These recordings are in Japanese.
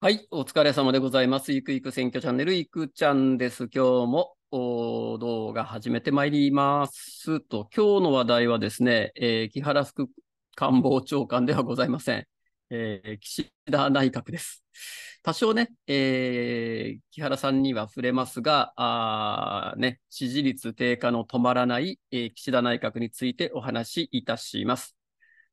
はい、お疲れ様でございます。ゆくゆく選挙チャンネル、いくちゃんです。今日も動画始めてまいりますと、今日の話題はですね、えー、木原副官房長官ではございません。えー、岸田内閣です。多少ね、えー、木原さんには触れますが、ね、支持率低下の止まらない、えー、岸田内閣についてお話しいたします。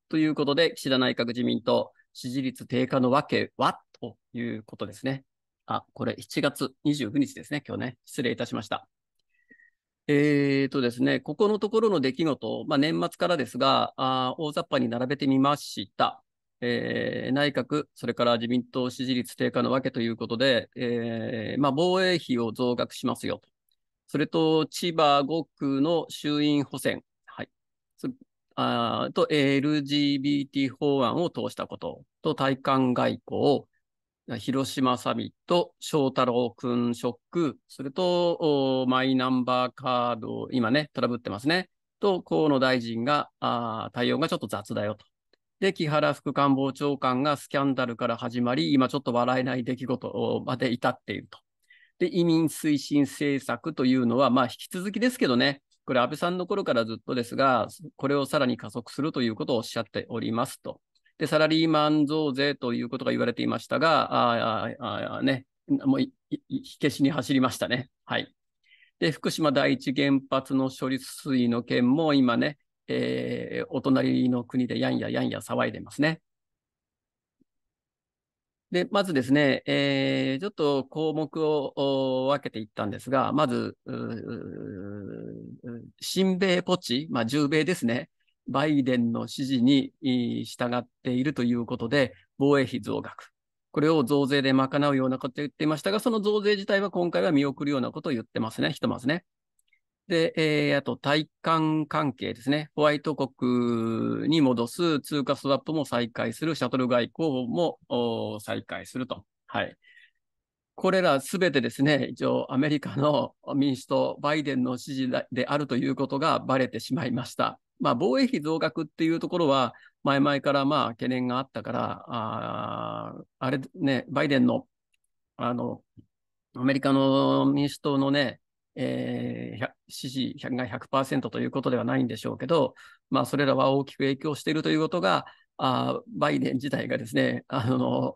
ということで、岸田内閣自民党、支持率低下のわけはということですね。あ、これ7月29日ですね、今日ね。失礼いたしました。えーとですね、ここのところの出来事、まあ、年末からですが、あ大雑把に並べてみました。えー、内閣、それから自民党支持率低下のわけということで、えーまあ、防衛費を増額しますよと。それと、千葉5区の衆院補選、はい、あと、LGBT 法案を通したことと、対韓外交、広島サミット、翔太郎くんショック、それとマイナンバーカード、今ね、トラブってますね。と、河野大臣があ対応がちょっと雑だよと。で、木原副官房長官がスキャンダルから始まり、今ちょっと笑えない出来事まで至っていると。で、移民推進政策というのは、まあ、引き続きですけどね、これ、安倍さんの頃からずっとですが、これをさらに加速するということをおっしゃっておりますと。で、サラリーマン増税ということが言われていましたが、ああね、もう火消しに走りましたね。はい。で、福島第一原発の処理水の件も今ね、えー、お隣の国でやんややんや騒いでますね。で、まずですね、えー、ちょっと項目を分けていったんですが、まず、新米ポチ、まあ、1米ですね。バイデンの指示に従っているということで、防衛費増額、これを増税で賄うようなことを言っていましたが、その増税自体は今回は見送るようなことを言ってますね、ひとまずね。で、えー、あと、対韓関係ですね。ホワイト国に戻す通貨スワップも再開する、シャトル外交も再開すると。はい。これらすべてですね、一応アメリカの民主党、バイデンの支持であるということがばれてしまいました。まあ、防衛費増額っていうところは、前々からまあ懸念があったから、ああれね、バイデンのあのアメリカの民主党のね、えー、支持が100%ということではないんでしょうけど、まあ、それらは大きく影響しているということが、あバイデン自体がですね、あの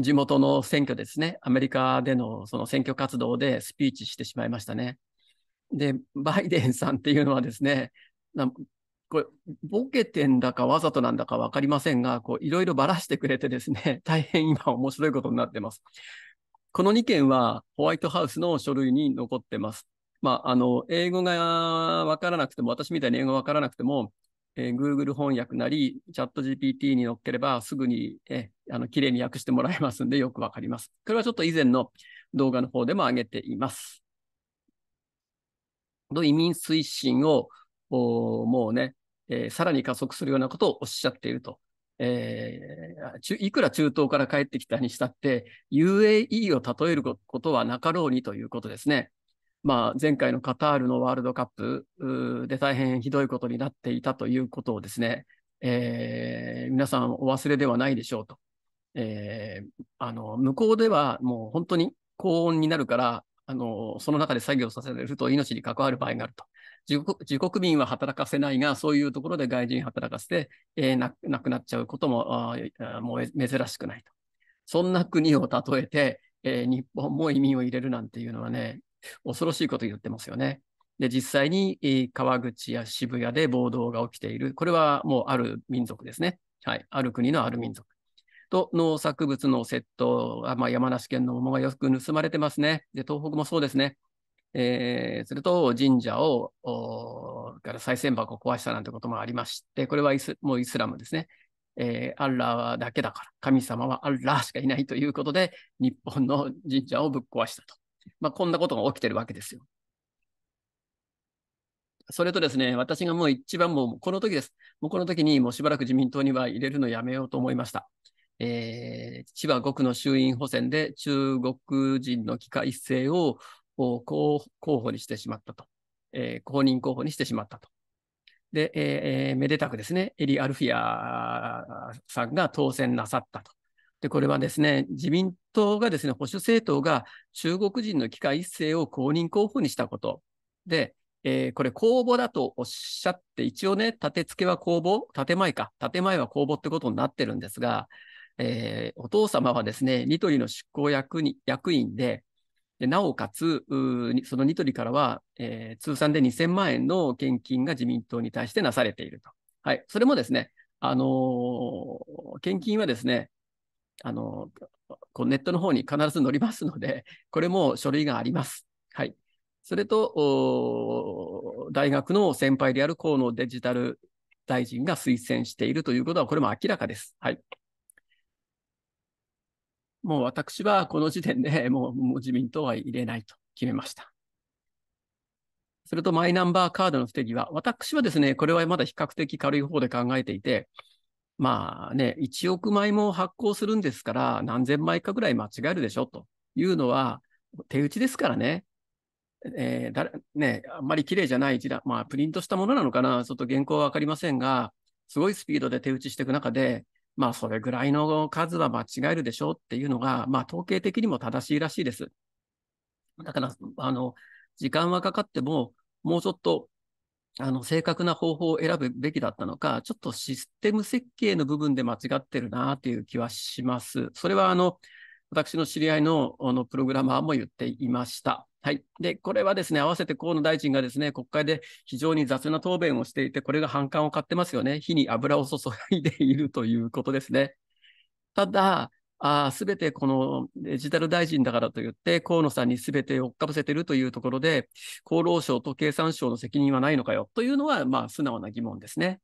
地元の選挙ですね、アメリカでのその選挙活動でスピーチしてしまいましたね。で、バイデンさんっていうのはですね、これ、ボケてんだかわざとなんだか分かりませんが、こう、いろいろばらしてくれてですね、大変今面白いことになってます。この2件はホワイトハウスの書類に残ってます。まあ、あの、英語が分からなくても、私みたいに英語分からなくても、えー、Google 翻訳なり、チャット GPT に載っければ、すぐに、えー、あの、綺麗に訳してもらえますんで、よく分かります。これはちょっと以前の動画の方でも上げています。移民推進をもうね、えー、さらに加速するようなことをおっしゃっていると。えー、いくら中東から帰ってきたにしたって、UAE を例えることはなかろうにということですね。まあ、前回のカタールのワールドカップで大変ひどいことになっていたということをですね、えー、皆さんお忘れではないでしょうと。えー、あの向こうではもう本当に高温になるからあの、その中で作業させられると命に関わる場合があると。自国民は働かせないが、そういうところで外人働かせて、えー、なくなっちゃうこともあもう珍しくないと。そんな国を例えて、えー、日本も移民を入れるなんていうのはね、恐ろしいこと言ってますよね。で、実際に、川口や渋谷で暴動が起きている。これはもうある民族ですね。はい。ある国のある民族。と、農作物の窃盗、あまあ、山梨県の桃がよく盗まれてますね。で、東北もそうですね。えー、それと神社を、から再銭箱を壊したなんてこともありまして、これはイスもうイスラムですね。えー、アッラーだけだから、神様はアッラーしかいないということで、日本の神社をぶっ壊したと。まあ、こんなことが起きてるわけですよ。それとですね、私がもう一番もうこの時です。もうこの時にもうしばらく自民党には入れるのやめようと思いました。えー、千葉5区の衆院補選で中国人の帰化一斉を候補にしてしまったと。えー、公認候補にしてしまったと。で、えー、めでたくですね、エリ・アルフィアさんが当選なさったと。で、これはですね、自民党がですね、保守政党が中国人の機械一斉を公認候補にしたこと。で、えー、これ公募だとおっしゃって、一応ね、立て付けは公募、建前か、建前は公募ってことになってるんですが、えー、お父様はですね、ニトリの執行役に役員で、でなおかつ、そのニトリからは、えー、通算で2000万円の献金が自民党に対してなされていると。はい、それもですね、あのー、献金はですね、あのー、こうネットの方に必ず載りますので、これも書類があります。はい、それと、大学の先輩である河野デジタル大臣が推薦しているということは、これも明らかです。はいもう私はこの時点で もうもう自民党は入れないと決めました。それとマイナンバーカードの不手際。私はですね、これはまだ比較的軽い方で考えていて、まあね、1億枚も発行するんですから、何千枚かぐらい間違えるでしょというのは、手打ちですからね。えー、だね、あんまり綺麗じゃない一だ、まあ、プリントしたものなのかな、ちょっと原稿はわかりませんが、すごいスピードで手打ちしていく中で、まあ、それぐらいの数は間違えるでしょうっていうのが、まあ、統計的にも正しいらしいです。だから、あの、時間はかかっても、もうちょっと、あの、正確な方法を選ぶべきだったのか、ちょっとシステム設計の部分で間違ってるなという気はします。それは、あの、私の知り合いのあのプログラマーも言っていました。はい。で、これはですね、合わせて河野大臣がですね、国会で非常に雑な答弁をしていて、これが反感を買ってますよね。火に油を注いでいるということですね。ただ、すべてこのデジタル大臣だからといって、河野さんにすべてをかぶせているというところで、厚労省と経産省の責任はないのかよというのは、まあ、素直な疑問ですね。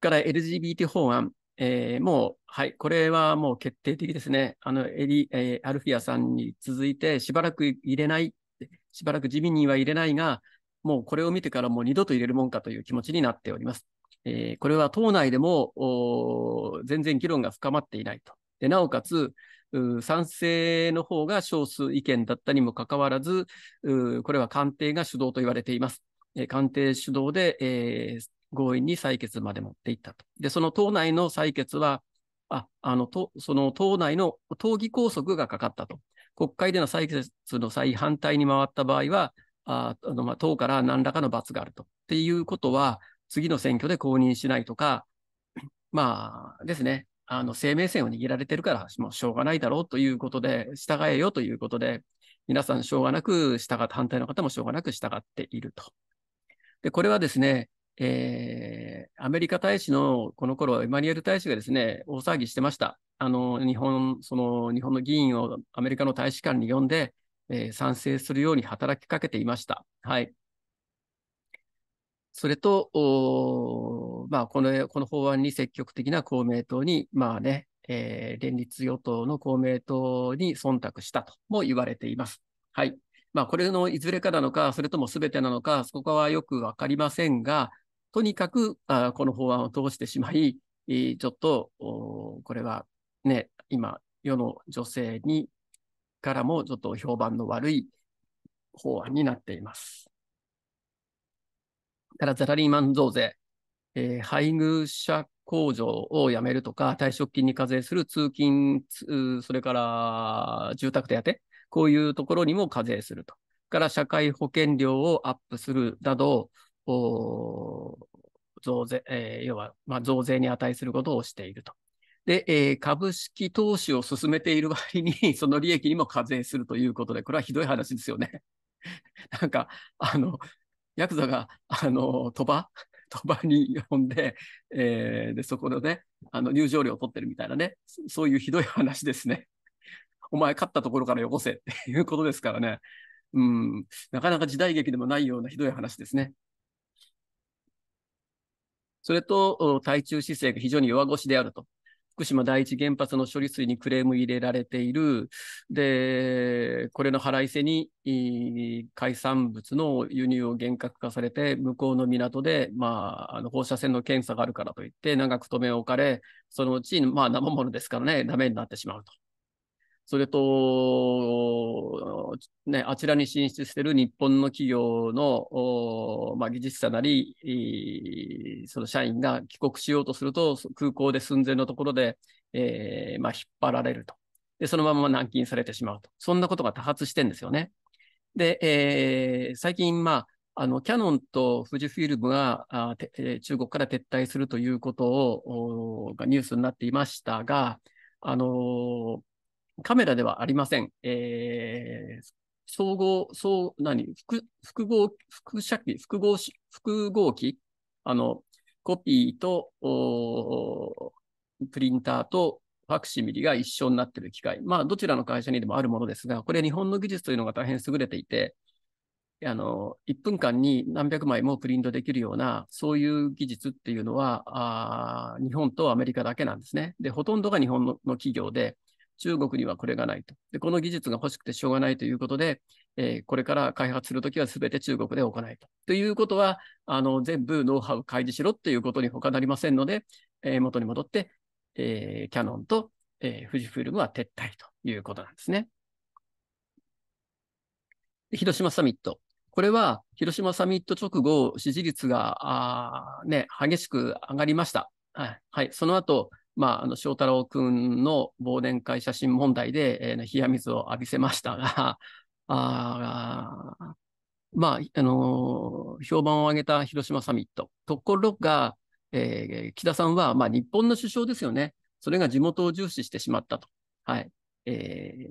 から LGBT 法案、えー、もう、はい、これはもう決定的ですね。あの、エリ、えー、アルフィアさんに続いて、しばらく入れない、しばらく自民には入れないが、もうこれを見てからもう二度と入れるもんかという気持ちになっております。えー、これは党内でも全然議論が深まっていないと。でなおかつ、賛成の方が少数意見だったにもかかわらず、これは官邸が主導と言われています。えー、官邸主導で、えー、強引に採決まで持っていったと。で、その党内の採決は、ああのとその党内の党議拘束がかかったと。国会での採決の際、反対に回った場合は、ああのまあ、党から何らかの罰があると。っていうことは、次の選挙で公認しないとか、まあですね、あの生命線を握られてるから、もうしょうがないだろうということで、従えよということで、皆さんしょうがなく従って、反対の方もしょうがなく従っていると。で、これはですね、えー、アメリカ大使のこの頃エマニュエル大使がですね、大騒ぎしてました。あの、日本、その、日本の議員をアメリカの大使館に呼んで、えー、賛成するように働きかけていました。はい。それと、おまあ、この、この法案に積極的な公明党に、まあね、えー、連立与党の公明党に忖度したとも言われています。はい。まあ、これのいずれかなのか、それともすべてなのか、そこはよくわかりませんが、とにかくあこの法案を通してしまい、えちょっとこれはね、今、世の女性にからもちょっと評判の悪い法案になっています。からザラリーマン増税、えー、配偶者控除をやめるとか、退職金に課税する通勤、それから住宅手当、こういうところにも課税すると。から社会保険料をアップするなど、を増税、えー、要は、まあ、増税に値することをしていると。で、えー、株式投資を進めている合に、その利益にも課税するということで、これはひどい話ですよね。なんか、あの、ヤクザが、あの、鳥羽鳥羽に呼んで、えー、で、そこでね、あの、入場料を取ってるみたいなね、そういうひどい話ですね。お前勝ったところからよこせっていうことですからね。うん、なかなか時代劇でもないようなひどい話ですね。それと、対中姿勢が非常に弱腰であると。福島第一原発の処理水にクレーム入れられている。で、これの腹いせに、海産物の輸入を厳格化されて、向こうの港で、まあ、あの放射線の検査があるからといって、長く止め置かれ、そのうち、まあ、生物ですからね、ダメになってしまうと。それと、ね、あちらに進出している日本の企業の、まあ、技術者なり、その社員が帰国しようとすると、空港で寸前のところで、えー、まあ、引っ張られると。で、そのまま軟禁されてしまうと。そんなことが多発してんですよね。で、えー、最近、まあ、あの、キャノンと富士フィルムがあ、えー、中国から撤退するということをがニュースになっていましたが、あのー、カメラではありません。えー、総合、う、何複複合、複写機、複合複合機あの、コピーと、プリンターとファクシミリが一緒になっている機械。まあ、どちらの会社にでもあるものですが、これ日本の技術というのが大変優れていて、あの、1分間に何百枚もプリントできるような、そういう技術っていうのは、あ日本とアメリカだけなんですね。で、ほとんどが日本の企業で、中国にはこれがないと。で、この技術が欲しくてしょうがないということで、えー、これから開発するときは全て中国で行いと。ということは、あの、全部ノウハウ開示しろっていうことに他なりませんので、えー、元に戻って、えー、キャノンと、え富士フイルムは撤退ということなんですね。広島サミット。これは広島サミット直後、支持率が、ね、激しく上がりました。はい、はい、その後、まあ、あの翔太郎君の忘年会写真問題で、えー、冷や水を浴びせましたが、あまあ、あのー、評判を上げた広島サミット。ところが、えー、木田さんは、まあ、日本の首相ですよね。それが地元を重視してしまったと。はい。え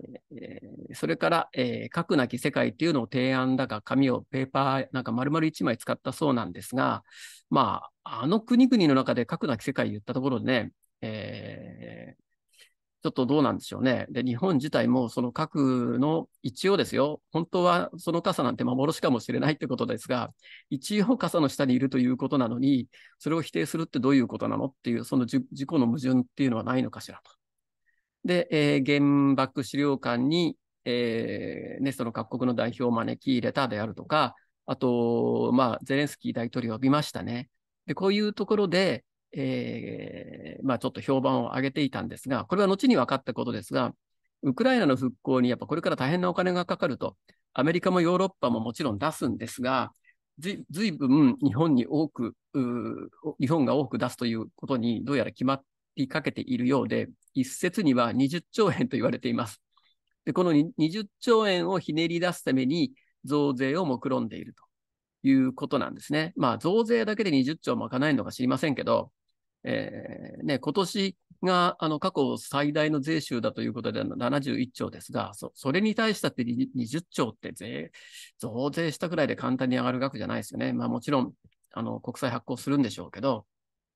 ー、それから、えー、核なき世界というのを提案だか、紙をペーパーなんか丸々1枚使ったそうなんですが、まあ、あの国々の中で核なき世界言ったところでね、えー、ちょっとどうなんでしょうね。で、日本自体もその核の一応ですよ、本当はその傘なんて幻かもしれないってことですが、一応傘の下にいるということなのに、それを否定するってどういうことなのっていう、その自己の矛盾っていうのはないのかしらと。で、えー、原爆資料館に、えー、ね、その各国の代表を招き入れたであるとか、あと、まあ、ゼレンスキー大統領を見ましたね。で、こういうところで、えー、まあ、ちょっと評判を上げていたんですが、これは後に分かったことですが、ウクライナの復興にやっぱこれから大変なお金がかかると、アメリカもヨーロッパももちろん出すんですが、ずずいぶん日本に多く日本が多く出すということにどうやら決まりかけているようで、一説には20兆円と言われています。で、この20兆円をひねり出すために増税を目論んでいるということなんですね。まあ、増税だけで20兆賄えるのか知りませんけど、えー、ね、今年があの過去最大の税収だということで71兆ですが、そそれに対したって20兆って税増税したくらいで簡単に上がる額じゃないですよね。まあ、もちろんあの国債発行するんでしょうけど、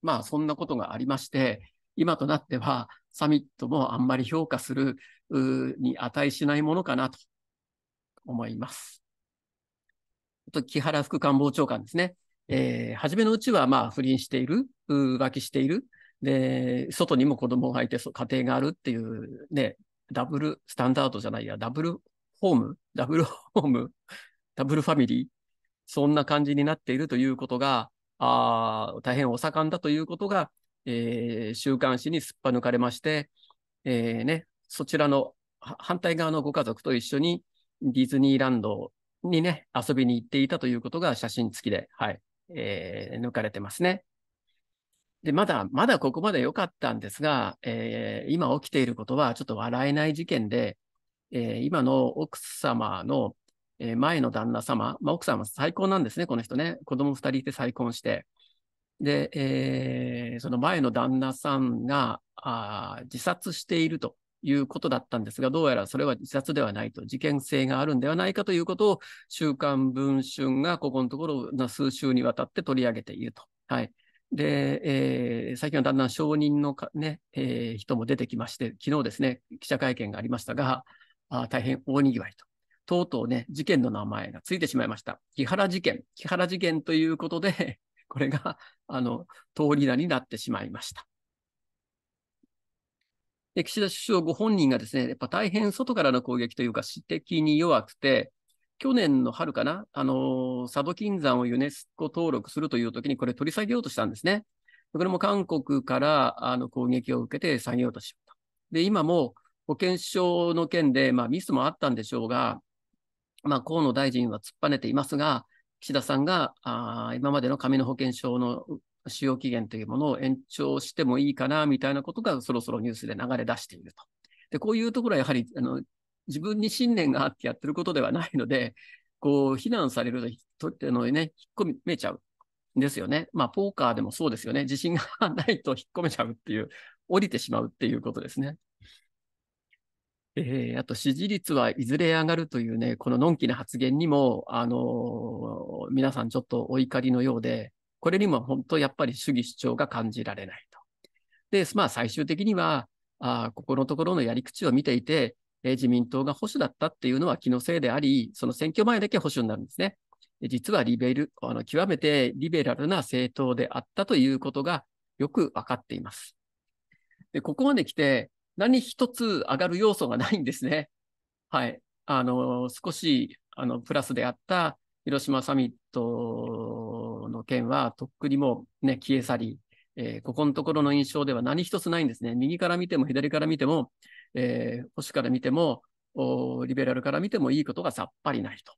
まあそんなことがありまして、今となってはサミットもあんまり評価するに値しないものかなと思います。と木原副官房長官ですね。えー、初めのうちはまあ不倫している浮気している。で、外にも子供がいて、家庭があるっていうね、ダブルスタンダードじゃないや、ダブルホーム、ダブルホーム、ダブルファミリー、そんな感じになっているということが、あ大変お盛んだということが、えー、週刊誌にすっぱ抜かれまして、えーね、そちらの反対側のご家族と一緒にディズニーランドにね、遊びに行っていたということが写真付きで、はい、えー、抜かれてますね。で、まだ、まだここまで良かったんですが、えー、今起きていることはちょっと笑えない事件で、えー、今の奥様の、えー、前の旦那様、まあ、奥様最高なんですね、この人ね。子供2人いて再婚して。で、えー、その前の旦那さんがあ自殺しているということだったんですが、どうやらそれは自殺ではないと、事件性があるんではないかということを、週刊文春がここのところ、数週にわたって取り上げていると。はい。で、えー、最近はだんだん証人のね、えー、人も出てきまして、昨日ですね、記者会見がありましたが、あ大変大にぎわいと。とうとうね、事件の名前がついてしまいました。木原事件。木原事件ということで、これが、あの、通り名になってしまいました。で岸田首相ご本人がですね、やっぱ大変外からの攻撃というか、私的に弱くて、去年の春かな、あの佐渡金山をユネスコ登録するというときに、これ取り下げようとしたんですね。これも韓国からあの攻撃を受けて下げようとしようと。で、今も保険証の件で、まあ、ミスもあったんでしょうが、まあ、河野大臣は突っぱねていますが、岸田さんがあ今までの紙の保険証の使用期限というものを延長してもいいかなみたいなことがそろそろニュースで流れ出していると。でこういうところはやはりあの自分に信念があってやってることではないので、こう、非難されると、てのね、引っ込めちゃう。ですよね。まあ、ポーカーでもそうですよね。自信がないと引っ込めちゃうっていう、降りてしまうっていうことですね。えー、あと、支持率はいずれ上がるというね、こののんきな発言にも、あのー、皆さんちょっとお怒りのようで、これにも本当やっぱり主義主張が感じられないと。で、まあ、最終的には、あここのところのやり口を見ていて、え自民党が保守だったっていうのは気のせいであり、その選挙前だけ保守になるんですね。実はリベル、あの極めてリベラルな政党であったということがよく分かっています。でここまで来て、何一つ上がる要素がないんですね。はい。あの、少し、あの、プラスであった広島サミットの件は、とっくにもね、消え去り、えー、ここのところの印象では何一つないんですね。右から見ても左から見ても、えー、保守から見ても、リベラルから見てもいいことがさっぱりないと。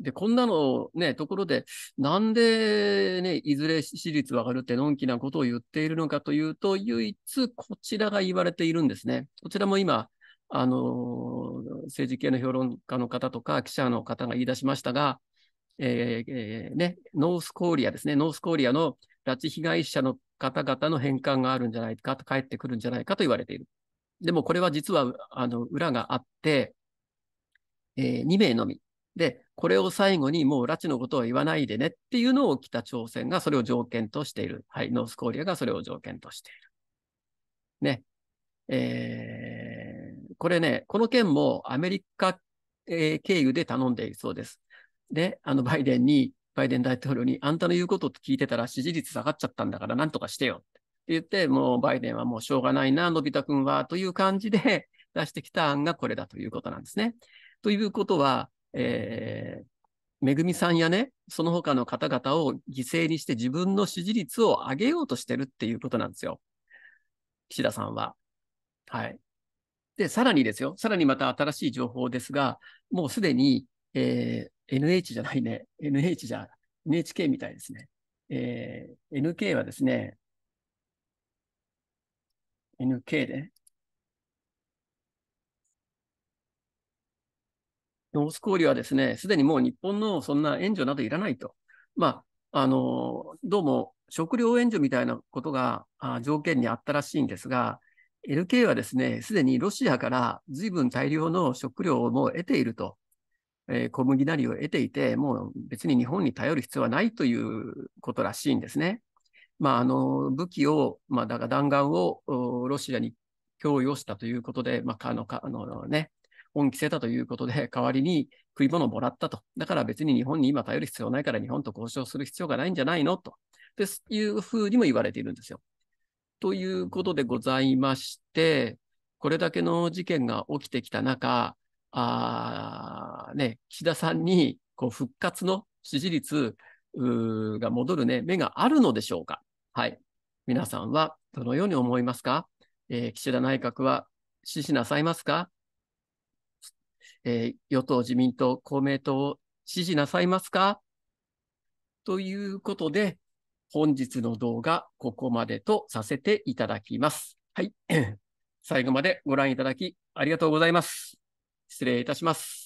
で、こんなのね、ところで、なんでね、いずれ私立は上がるってのんきなことを言っているのかというと、唯一こちらが言われているんですね。こちらも今、あのー、政治系の評論家の方とか記者の方が言い出しましたが、えー、えー、ね、ノースコーリアですね、ノースコーリアの拉致被害者の方々の返還があるんじゃないかと、帰ってくるんじゃないかと言われている。でもこれは実は、あの、裏があって、えー、2名のみ。で、これを最後にもう拉致のことは言わないでねっていうのを北朝鮮がそれを条件としている。はい、ノースコリアがそれを条件としている。ね。えー、これね、この件もアメリカ、えー、経由で頼んでいるそうです。で、あの、バイデンに、バイデン大統領に、あんたの言うことって聞いてたら支持率下がっちゃったんだから、なんとかしてよ言って、もうバイデンはもうしょうがないな、のび太くんはという感じで 出してきた案がこれだということなんですね。ということは、えー、めぐみさんやね、その他の方々を犠牲にして自分の支持率を上げようとしてるっていうことなんですよ。岸田さんは。はい。で、さらにですよ、さらにまた新しい情報ですが、もうすでに、えー、NH じゃないね、NH じゃ、NHK みたいですね。えー、NK はですね、NK で。ノースコーリはですね、すでにもう日本のそんな援助などいらないと。まあ、あの、どうも食料援助みたいなことが条件にあったらしいんですが、LK はですね、すでにロシアから随分大量の食料をもう得ていると。えー、小麦なりを得ていて、もう別に日本に頼る必要はないということらしいんですね。まあ、あの武器を、まあ、だが弾丸をロシアに供与したということで、まあ、あのあのね、恩着せたということで、代わりに食い物をもらったと。だから別に日本に今頼る必要ないから、日本と交渉する必要がないんじゃないのと。ですいうふうにも言われているんですよ。ということでございまして、これだけの事件が起きてきた中、あね、岸田さんにこう復活の支持率が戻る、ね、目があるのでしょうか。はい。皆さんはどのように思いますか、えー、岸田内閣は支持なさいますか、えー、与党・自民党・公明党を支持なさいますかということで、本日の動画、ここまでとさせていただきます。はい。最後までご覧いただきありがとうございます。失礼いたします。